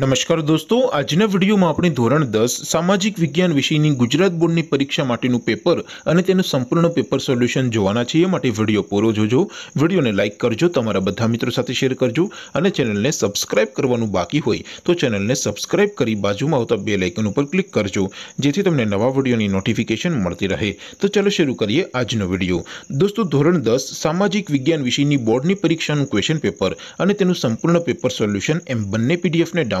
નમસ્કાર દોસ્તો આજના વિડીયોમાં આપણે ધોરણ દસ સામાજિક વિજ્ઞાન વિષયની ગુજરાત બોર્ડની પરીક્ષા માટેનું પેપર અને તેનું સંપૂર્ણ પેપર સોલ્યુશન જોવાના છીએ માટે વિડીયો પૂરો જોજો વિડીયોને લાઇક કરજો તમારા બધા મિત્રો સાથે શેર કરજો અને ચેનલને સબસ્ક્રાઇબ કરવાનું બાકી હોય તો ચેનલને સબસ્ક્રાઇબ કરી બાજુમાં આવતા બે લાઇકન ઉપર ક્લિક કરજો જેથી તમને નવા વિડીયોની નોટિફિકેશન મળતી રહે તો ચાલો શરૂ કરીએ આજનો વિડીયો દોસ્તો ધોરણ દસ સામાજિક વિજ્ઞાન વિષયની બોર્ડની પરીક્ષાનું ક્વેશ્ચન પેપર અને તેનું સંપૂર્ણ પેપર સોલ્યુશન એમ બંને પીડીએફને ડાઉન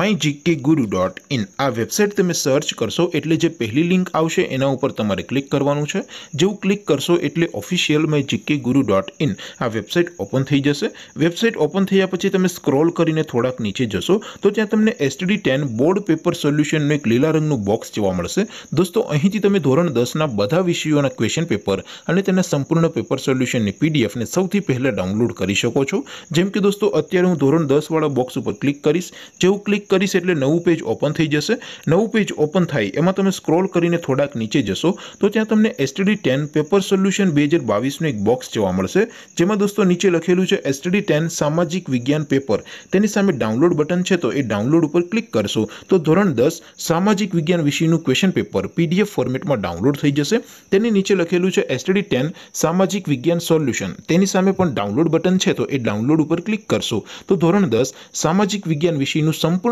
my GK guru dot in આ વેબસાઇટ તમે સર્ચ કરશો એટલે જે પહેલી લિંક આવશે એના ઉપર તમારે ક્લિક કરવાનું છે જેવું ક્લિક કરશો એટલે official my GK guru dot in આ વેબસાઇટ ઓપન થઈ જશે વેબસાઇટ ઓપન થયા પછી તમે સ્ક્રોલ કરીને થોડાક નીચે જશો તો ત્યાં તમને એસટીડી ટેન બોર્ડ પેપર સોલ્યુશનનું એક લીલા રંગનું બોક્સ જોવા મળશે દોસ્તો અહીંથી તમે ધોરણ દસના બધા વિષયોના ક્વેશ્ચન પેપર અને તેના સંપૂર્ણ પેપર સોલ્યુશનની પીડીએફને સૌથી પહેલાં ડાઉનલોડ કરી શકો છો જેમ કે દોસ્તો અત્યારે હું ધોરણ દસવાળા બોક્સ ઉપર ક્લિક કરીશ જેવું ક્લિક ક્લિક કરીશ એટલે નવું પેજ ઓપન થઈ જશે નવું પેજ ઓપન થાય એમાં તમે સ્ક્રોલ કરીને થોડાક નીચે જશો તો ત્યાં તમને એસટીડી ટેન પેપર સોલ્યુશન બે હજાર બાવીસનું એક બોક્સ જોવા મળશે જેમાં દોસ્તો નીચે લખેલું છે એસટીડી ટેન સામાજિક વિજ્ઞાન પેપર તેની સામે ડાઉનલોડ બટન છે તો એ ડાઉનલોડ ઉપર ક્લિક કરશો તો ધોરણ દસ સામાજિક વિજ્ઞાન વિષયનું ક્વેશ્ચન પેપર પીડીએફ ફોર્મેટમાં ડાઉનલોડ થઈ જશે તેની નીચે લખેલું છે એસટીડી ટેન સામાજિક વિજ્ઞાન સોલ્યુશન તેની સામે પણ ડાઉનલોડ બટન છે તો એ ડાઉનલોડ ઉપર ક્લિક કરશો તો ધોરણ દસ સામાજિક વિજ્ઞાન વિષયનું સંપૂર્ણ